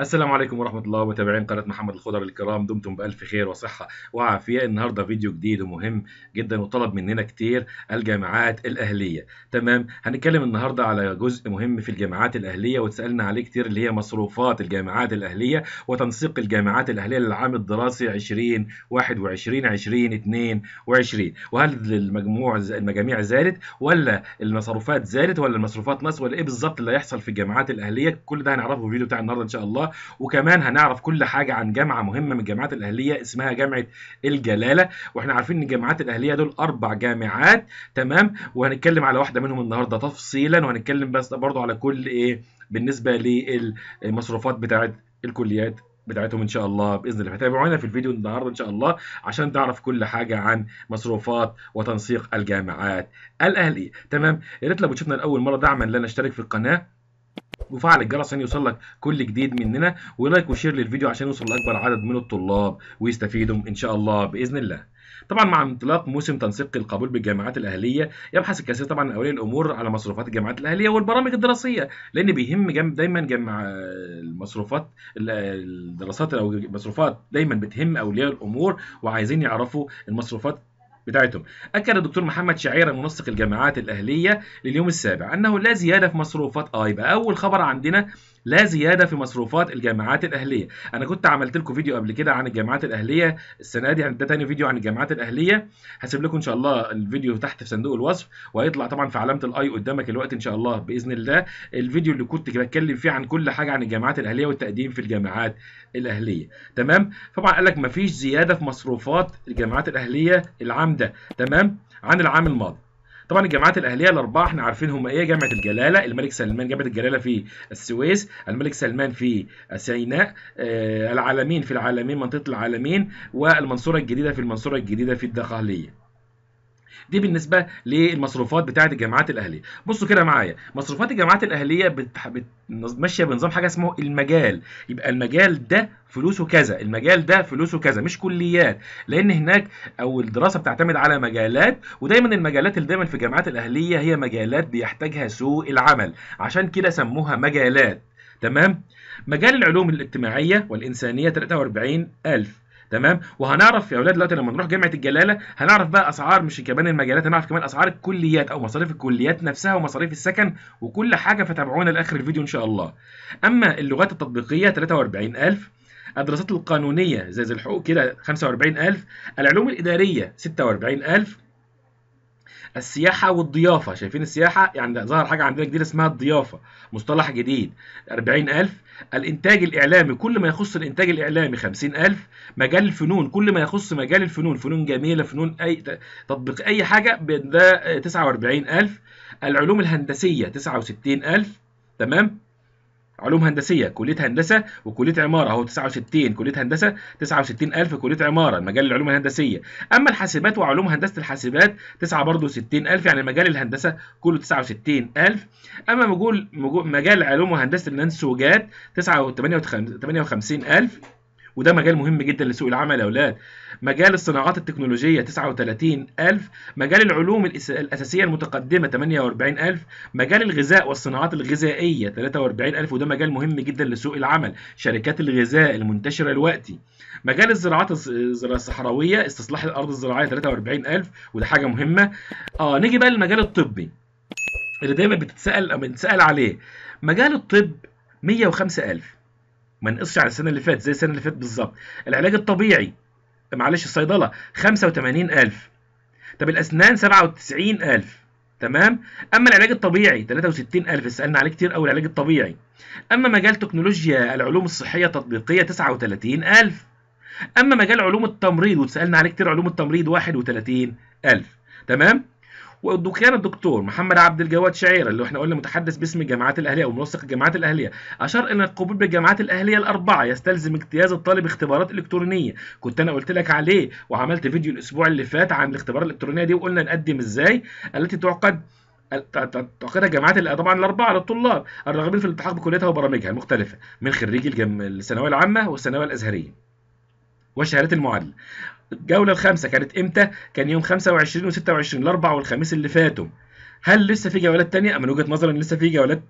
السلام عليكم ورحمة الله متابعين قناة محمد الخضر الكرام دمتم بألف خير وصحة وعافية النهاردة فيديو جديد ومهم جدا وطلب مننا كتير الجامعات الأهلية تمام هنتكلم النهاردة على جزء مهم في الجامعات الأهلية واتسألنا عليه كتير اللي هي مصروفات الجامعات الأهلية وتنسيق الجامعات الأهلية للعام الدراسي 2021-2022 وهل المجموع المجاميع زادت ولا المصروفات زادت ولا المصروفات نقص ولا إيه بالظبط اللي هيحصل في الجامعات الأهلية كل ده هنعرفه في الفيديو بتاع النهاردة إن شاء الله وكمان هنعرف كل حاجه عن جامعه مهمه من الجامعات الاهليه اسمها جامعه الجلاله واحنا عارفين ان الجامعات الاهليه دول اربع جامعات تمام وهنتكلم على واحده منهم النهارده تفصيلا وهنتكلم بس برضو على كل ايه بالنسبه للمصروفات بتاعه الكليات بتاعتهم ان شاء الله باذن الله فتابعونا في الفيديو النهارده ان شاء الله عشان تعرف كل حاجه عن مصروفات وتنسيق الجامعات الاهليه تمام يا ريت لو شفنا لاول مره دعما لنا اشترك في القناه وفعل الجرس عشان يوصل لك كل جديد مننا ولايك وشير للفيديو عشان يوصل لاكبر عدد من الطلاب ويستفيدوا ان شاء الله باذن الله طبعا مع انطلاق موسم تنسيق القبول بالجامعات الاهليه يبحث الكثير طبعا من اولياء الامور على مصروفات الجامعات الاهليه والبرامج الدراسيه لان بيهم جم دايما جمع المصروفات الدراسات او المصروفات دايما بتهم اولياء الامور وعايزين يعرفوا المصروفات بتاعتهم اكد الدكتور محمد شعيره منسق الجامعات الاهليه لليوم السابع انه لا زياده في مصروفات اي يبقى اول خبر عندنا لا زياده في مصروفات الجامعات الاهليه انا كنت عملت لكم فيديو قبل كده عن الجامعات الاهليه السنه دي يعني ده تاني فيديو عن الجامعات الاهليه هسيب لكم ان شاء الله الفيديو تحت في صندوق الوصف وهيطلع طبعا في علامه الاي قدامك الوقت ان شاء الله باذن الله الفيديو اللي كنت بتكلم فيه عن كل حاجه عن الجامعات الاهليه والتقديم في الجامعات الاهليه تمام طبعا قال لك مفيش زياده في مصروفات الجامعات الاهليه العامده تمام عن العام الماضي طبعا الجامعات الاهليه الاربعه احنا عارفين هم ايه جامعه الجلاله الملك سلمان جامعه الجلاله في السويس الملك سلمان في سيناء آه، العالمين في العالمين منطقه العالمين والمنصوره الجديده في المنصوره الجديده في الدقهليه دي بالنسبه للمصروفات بتاعه الجامعات الاهليه بصوا كده معايا مصروفات الجامعات الاهليه بتح... بت... ماشيه بنظام حاجه اسمه المجال يبقى المجال ده فلوسه كذا المجال ده فلوسه كذا مش كليات لان هناك او الدراسه بتعتمد على مجالات ودايما المجالات اللي دايما في الجامعات الاهليه هي مجالات بيحتاجها سوق العمل عشان كده سموها مجالات تمام مجال العلوم الاجتماعيه والانسانيه 43000 تمام وهنعرف يا اولاد دلوقتي لما نروح جامعه الجلاله هنعرف بقى اسعار مش كمان المجالات هنعرف كمان اسعار الكليات او مصاريف الكليات نفسها ومصاريف السكن وكل حاجه فتابعونا لاخر الفيديو ان شاء الله اما اللغات التطبيقيه 43000 الدراسات القانونيه زي الحقوق كده 45000 العلوم الاداريه 46000 السياحه والضيافه شايفين السياحه يعني ظهر حاجه عندنا جديده اسمها الضيافه مصطلح جديد 40000 الانتاج الاعلامي كل ما يخص الانتاج الاعلامي 50000 مجال الفنون كل ما يخص مجال الفنون فنون جميله فنون اي تطبيق اي حاجه ده 49000 العلوم الهندسيه 69000 تمام علوم هندسيه كليه هندسه وكليه عماره اهو 69 كليه هندسه 69000 كليه عماره مجال العلوم الهندسيه اما الحاسبات وعلوم هندسه الحاسبات 9 برضه 60000 يعني مجال الهندسه كله 69000 اما مجال مجال علوم وهندسه المنسوجات 58000 وده مجال مهم جدا لسوق العمل يا اولاد مجال الصناعات التكنولوجيه 39000 مجال العلوم الاساسيه المتقدمه 48000 مجال الغذاء والصناعات الغذائيه 43000 وده مجال مهم جدا لسوق العمل شركات الغذاء المنتشره دلوقتي مجال الزراعات الصحراويه استصلاح الارض الزراعيه 43000 وده حاجه مهمه اه نيجي بقى للمجال الطبي اللي دايما بتتسال بنتسال عليه مجال الطب 105000 ما نقصش على السنه اللي فاتت زي السنه اللي فاتت بالظبط العلاج الطبيعي معلش الصيدله 85000 طب الاسنان 97000 تمام اما العلاج الطبيعي 63000 سالنا عليه كتير قوي العلاج الطبيعي اما مجال تكنولوجيا العلوم الصحيه التطبيقيه 39000 اما مجال علوم التمريض واتسالنا عليه كتير علوم التمريض 31000 تمام وكان الدكتور محمد عبد الجواد شعيرة اللي احنا قلنا متحدث باسم الجامعات الاهليه ومنسق الجامعات الاهليه اشار ان القبول بالجامعات الاهليه الاربعه يستلزم اجتياز الطالب اختبارات الكترونيه كنت انا قلت لك عليه وعملت فيديو الاسبوع اللي فات عن الاختبارات الالكترونيه دي وقلنا نقدم ازاي التي تعقد تعقدها الجامعات طبعا الاربعه للطلاب الراغبين في الالتحاق بكليتها وبرامجها المختلفه من خريجي الثانويه العامه والثانويه الازهريه وشهادات المعادله الجوله الخامسه كانت امتى كان يوم 25 و26 الاربعاء والخميس اللي فاتوا هل لسه في جولات تانية من وجهه نظري ان لسه في جولات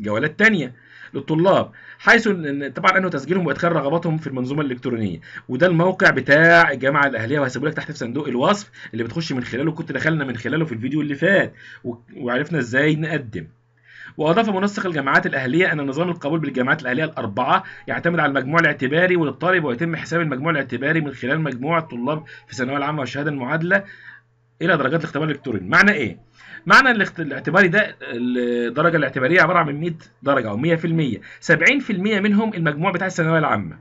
جولات تانية للطلاب حيث ان طبعا انه تسجيلهم وادخال رغباتهم في المنظومه الالكترونيه وده الموقع بتاع الجامعه الاهليه وهسيبه لك تحت في صندوق الوصف اللي بتخش من خلاله كنت دخلنا من خلاله في الفيديو اللي فات وعرفنا ازاي نقدم واضاف منسق الجامعات الاهليه ان نظام القبول بالجامعات الاهليه الاربعه يعتمد على المجموع الاعتباري وللطالب ويتم حساب المجموع الاعتباري من خلال مجموع الطلاب في الثانويه العامه والشهاده المعادله الى درجات الاختبار الالكتروني معنى ايه معنى الاعتباري ده الدرجه الاعتباريه عباره عن 100 درجه او 100% 70% منهم المجموع بتاع الثانويه العامه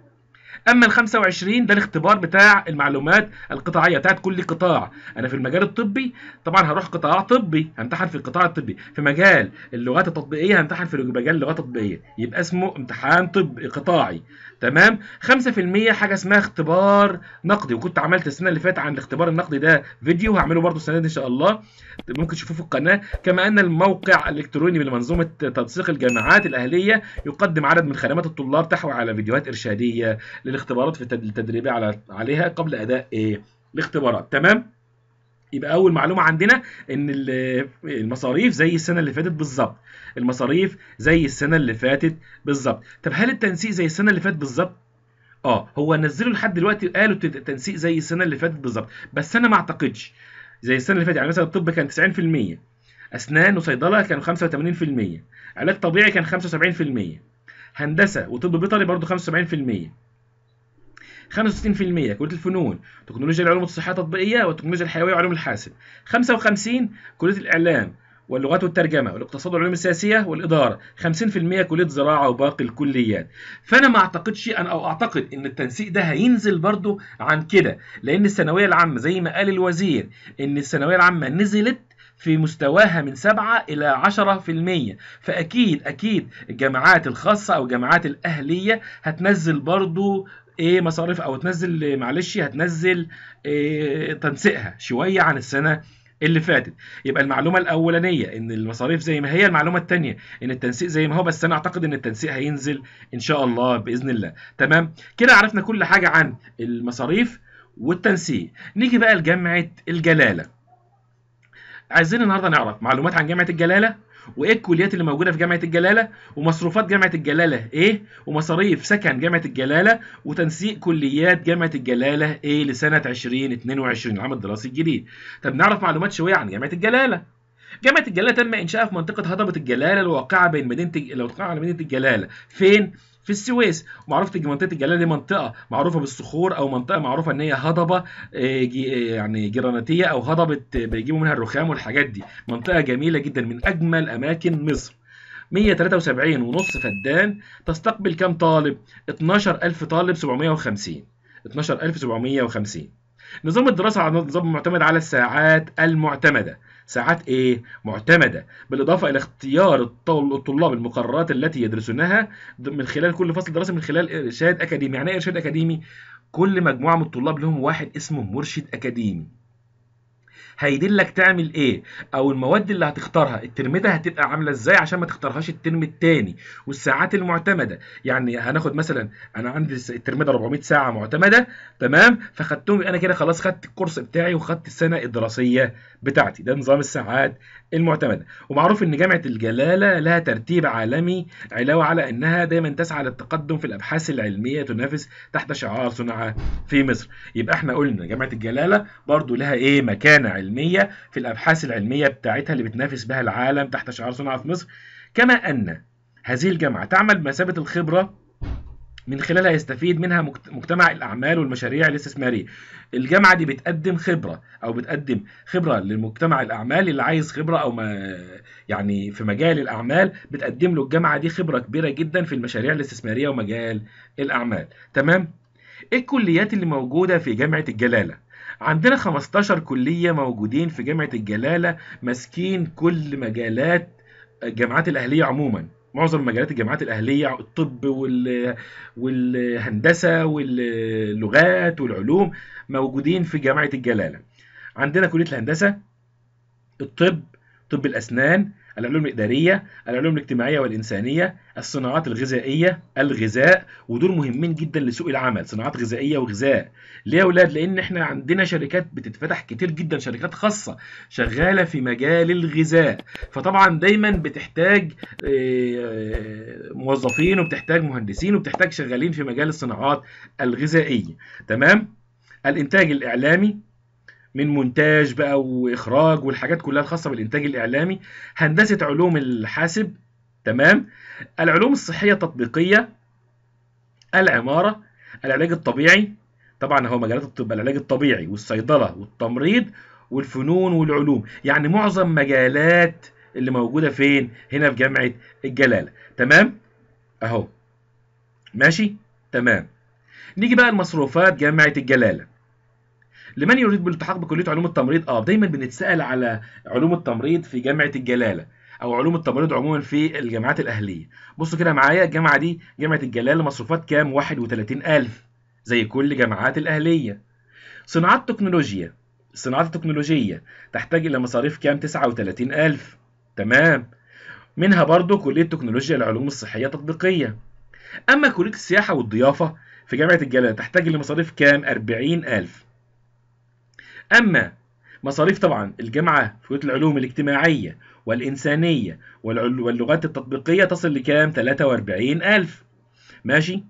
اما ال 25 ده الاختبار بتاع المعلومات القطاعيه بتاعت كل قطاع انا في المجال الطبي طبعا هروح قطاع طبي همتحن في القطاع الطبي في مجال اللغات التطبيقيه همتحن في مجال اللغات التطبيقيه يبقى اسمه امتحان طب قطاعي تمام 5% حاجه اسمها اختبار نقدي وكنت عملت السنه اللي فاتت عن الاختبار النقدي ده فيديو هعمله برده السنه دي ان شاء الله ممكن تشوفوه في القناه كما ان الموقع الالكتروني لمنظومه تنسيق الجامعات الاهليه يقدم عدد من خدمات الطلاب تحوي على فيديوهات ارشاديه للاختبارات في التدريبيه على عليها قبل اداء ايه الاختبارات تمام يبقى اول معلومه عندنا ان المصاريف زي السنه اللي فاتت بالظبط المصاريف زي السنه اللي فاتت بالظبط طب هل التنسيق زي السنه اللي فاتت بالظبط اه هو نزلوا لحد دلوقتي قالوا التنسيق زي السنه اللي فاتت بالظبط بس انا ما اعتقدش زي السنه اللي فاتت يعني مثلا الطب كان 90% اسنان وصيدله كانوا 85% علاج طبيعي كان 75% هندسه وطب بيطري برضه 75% 65% كليه الفنون تكنولوجيا العلوم الصحيه التطبيقيه والتكنولوجيا الحيويه وعلوم الحاسب 55 كليه الاعلام واللغات والترجمه والاقتصاد والعلوم السياسيه والاداره 50% كليه زراعه وباقي الكليات فانا ما اعتقدش انا او اعتقد ان التنسيق ده هينزل برضو عن كده لان الثانويه العامه زي ما قال الوزير ان الثانويه العامه نزلت في مستواها من 7 إلى 10% فأكيد أكيد الجامعات الخاصة أو الجامعات الأهلية هتنزل برضو ايه مصاريف او تنزل معلش هتنزل إيه تنسيقها شويه عن السنه اللي فاتت يبقى المعلومه الاولانيه ان المصاريف زي ما هي المعلومه الثانيه ان التنسيق زي ما هو بس انا اعتقد ان التنسيق هينزل ان شاء الله باذن الله تمام كده عرفنا كل حاجه عن المصاريف والتنسيق نيجي بقى لجامعه الجلاله عايزين النهارده نعرف معلومات عن جامعه الجلاله وايه الكليات اللي موجوده في جامعه الجلاله ومصروفات جامعه الجلاله ايه ومصاريف سكن جامعه الجلاله وتنسيق كليات جامعه الجلاله ايه لسنه 2022 العام الدراسي الجديد طب نعرف معلومات شويه عن جامعه الجلاله جامعة الجلالة تم إنشائها في منطقة هضبة الجلالة الواقعة بين مدينة الواقعة على مدينة الجلالة، فين؟ في السويس معروفة منطقة الجلال دي منطقة معروفة بالصخور أو منطقة معروفة إن هي هضبة آه، آه، يعني جرانيتيه أو هضبة آه، بيجيبوا منها الرخام والحاجات دي منطقة جميلة جدا من أجمل أماكن مصر 173 ونص فدان تستقبل كام طالب 12000 طالب 750 12750 نظام الدراسة نظام معتمد على الساعات المعتمدة ساعات ايه معتمده بالاضافه الى اختيار الطلاب المقررات التي يدرسونها من خلال كل فصل دراسي من خلال ارشاد اكاديمي يعني ايه ارشاد اكاديمي كل مجموعه من الطلاب لهم واحد اسمه مرشد اكاديمي هيدلك تعمل ايه او المواد اللي هتختارها الترم ده هتبقى عامله ازاي عشان ما تختارهاش الترم الثاني والساعات المعتمده يعني هناخد مثلا انا عندي الترم ده 400 ساعه معتمده تمام فخدتهم انا كده خلاص خدت الكورس بتاعي وخدت السنه الدراسيه بتاعتي ده نظام الساعات المعتمده ومعروف ان جامعه الجلاله لها ترتيب عالمي علاوه على انها دايما تسعى للتقدم في الابحاث العلميه تنافس تحت شعار صنع في مصر يبقى احنا قلنا جامعه الجلاله برضو لها ايه مكانه العلمية في الأبحاث العلمية بتاعتها اللي بتنافس بها العالم تحت شعار صنع في مصر كما أن هذه الجامعة تعمل بمثابة الخبرة من خلالها يستفيد منها مجتمع الأعمال والمشاريع الاستثمارية الجامعة دي بتقدم خبرة أو بتقدم خبرة لمجتمع الأعمال اللي عايز خبرة أو ما يعني في مجال الأعمال بتقدم له الجامعة دي خبرة كبيرة جدا في المشاريع الاستثمارية ومجال الأعمال تمام؟ إيه الكليات اللي موجودة في جامعة الجلالة؟ عندنا 15 كلية موجودين في جامعة الجلالة ماسكين كل مجالات الجامعات الأهلية عموما معظم مجالات الجامعات الأهلية الطب وال... والهندسة واللغات والعلوم موجودين في جامعة الجلالة عندنا كلية الهندسة الطب طب الأسنان العلوم الإدارية العلوم الاجتماعية والإنسانية الصناعات الغذائية الغذاء ودول مهمين جدا لسوق العمل صناعات غذائية وغذاء ليه يا أولاد لأن إحنا عندنا شركات بتتفتح كتير جدا شركات خاصة شغالة في مجال الغذاء فطبعا دايما بتحتاج آه، موظفين وبتحتاج مهندسين وبتحتاج شغالين في مجال الصناعات الغذائية تمام الإنتاج الإعلامي من مونتاج بقى واخراج والحاجات كلها الخاصه بالانتاج الاعلامي هندسه علوم الحاسب تمام العلوم الصحيه التطبيقيه العماره العلاج الطبيعي طبعا هو مجالات الطب العلاج الطبيعي والصيدله والتمريض والفنون والعلوم يعني معظم مجالات اللي موجوده فين هنا في جامعه الجلاله تمام اهو ماشي تمام نيجي بقى لمصروفات جامعه الجلاله لمن يريد بالالتحاق بكليه علوم التمريض اه دايما بنتسال على علوم التمريض في جامعه الجلاله او علوم التمريض عموما في الجامعات الاهليه بصوا كده معايا الجامعه دي جامعه الجلاله مصروفات كام 31000 زي كل جامعات الاهليه صناعات تكنولوجيا الصناعات التكنولوجيه تحتاج الى مصاريف كام 39000 تمام منها برضو كليه تكنولوجيا العلوم الصحيه التطبيقيه اما كليه السياحه والضيافه في جامعه الجلاله تحتاج لمصاريف كام 40000 أما مصاريف طبعا الجامعة في كلية العلوم الاجتماعية والإنسانية واللغات التطبيقية تصل لكام؟ ألف ماشي؟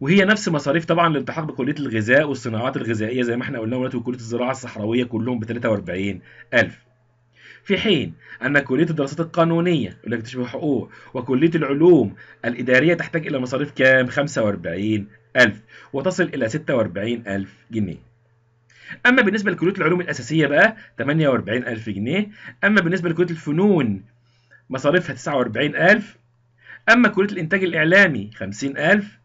وهي نفس مصاريف طبعا الالتحاق بكلية الغذاء والصناعات الغذائية زي ما احنا قلنا دلوقتي وكلية الزراعة الصحراوية كلهم ب ألف في حين أن كلية الدراسات القانونية اللي تشبه الحقوق وكلية العلوم الإدارية تحتاج إلى مصاريف كام؟ ألف وتصل إلى ألف جنيه اما بالنسبه لكليه العلوم الاساسيه بقى 48000 جنيه اما بالنسبه لكليه الفنون مصاريفها 49000 اما كليه الانتاج الاعلامي 50000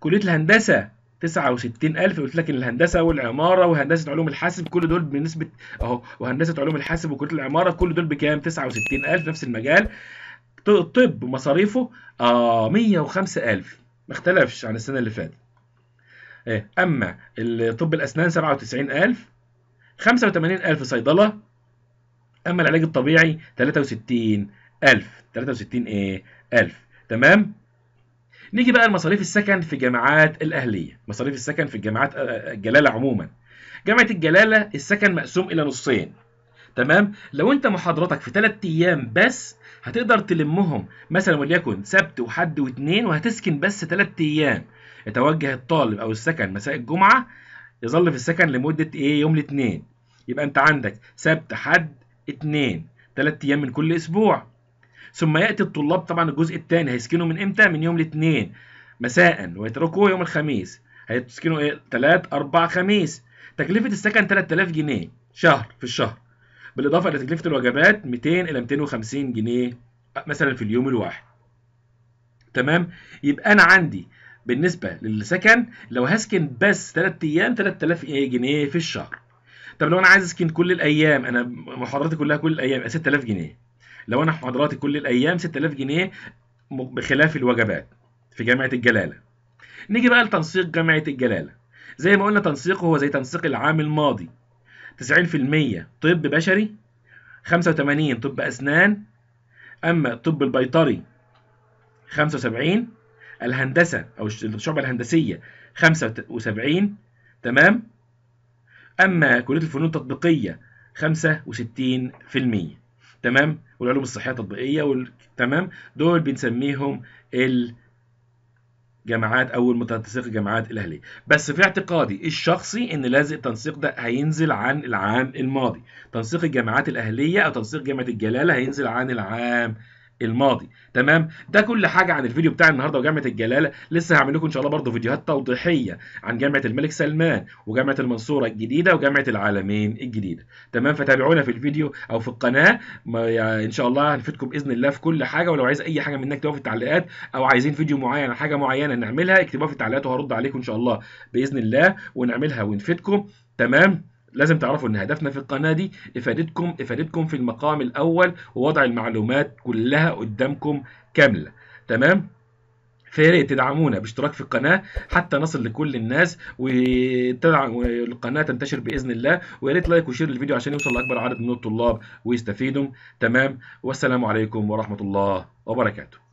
كليه الهندسه 69000 قلت لك ان الهندسه والعماره وهندسه علوم الحاسب كل دول بنسبه اهو وهندسه علوم الحاسب وكليه العماره كل دول بكام 69000 نفس المجال الطب مصاريفه اه 105000 ما اختلفش عن السنه اللي فاتت إيه. اما طب الاسنان 97000 85000 صيدله اما العلاج الطبيعي 63000 63 ايه 1000 تمام نيجي بقى لمصاريف السكن في جامعات الاهليه مصاريف السكن في الجامعات آه، آه، الجلاله عموما جامعه الجلاله السكن مقسوم الى نصين تمام لو انت محاضراتك في 3 ايام بس هتقدر تلمهم مثلا وليكن سبت وحد واثنين وهتسكن بس 3 ايام يتوجه الطالب او السكن مساء الجمعه يظل في السكن لمده ايه يوم الاثنين يبقى انت عندك سبت حد اثنين ثلاث ايام من كل اسبوع ثم ياتي الطلاب طبعا الجزء الثاني هيسكنوا من امتى من يوم الاثنين مساء ويتركوه يوم الخميس هيسكنوا ايه ثلاث اربع خميس تكلفه السكن 3000 جنيه شهر في الشهر بالاضافه الى تكلفه الوجبات 200 الى 250 جنيه مثلا في اليوم الواحد تمام يبقى انا عندي بالنسبه للسكن لو هسكن بس 3 ايام 3000 جنيه في الشهر طب لو انا عايز اسكن كل الايام انا محاضراتي كلها كل الايام 6000 يعني جنيه لو انا محاضراتي كل الايام 6000 جنيه بخلاف الوجبات في جامعه الجلاله نيجي بقى لتنسيق جامعه الجلاله زي ما قلنا تنسيقه هو زي تنسيق العام الماضي 90% طب بشري 85 طب اسنان اما الطب البيطري 75 الهندسه او الشعبه الهندسيه 75 تمام اما كليه الفنون التطبيقيه 65% تمام والعلوم الصحيه التطبيقيه وال... تمام دول بنسميهم الجامعات او المتنسق الجامعات الاهليه بس في اعتقادي الشخصي ان لازم التنسيق ده هينزل عن العام الماضي تنسيق الجامعات الاهليه او تنسيق جامعه الجلاله هينزل عن العام الماضي تمام ده كل حاجه عن الفيديو بتاع النهارده وجامعه الجلاله لسه هعمل لكم ان شاء الله برضو فيديوهات توضيحيه عن جامعه الملك سلمان وجامعه المنصوره الجديده وجامعه العالمين الجديده تمام فتابعونا في الفيديو او في القناه ان شاء الله هنفيدكم باذن الله في كل حاجه ولو عايز اي حاجه منك تكتبوها في التعليقات او عايزين فيديو معين عن حاجه معينه نعملها اكتبوها في التعليقات وهرد عليكم ان شاء الله باذن الله ونعملها ونفيدكم تمام لازم تعرفوا ان هدفنا في القناه دي افادتكم افادتكم في المقام الاول ووضع المعلومات كلها قدامكم كامله تمام فياريت تدعمونا باشتراك في القناة حتى نصل لكل الناس وتدعم القناة تنتشر بإذن الله ويا ريت لايك وشير للفيديو عشان يوصل لأكبر عدد من الطلاب ويستفيدوا تمام والسلام عليكم ورحمة الله وبركاته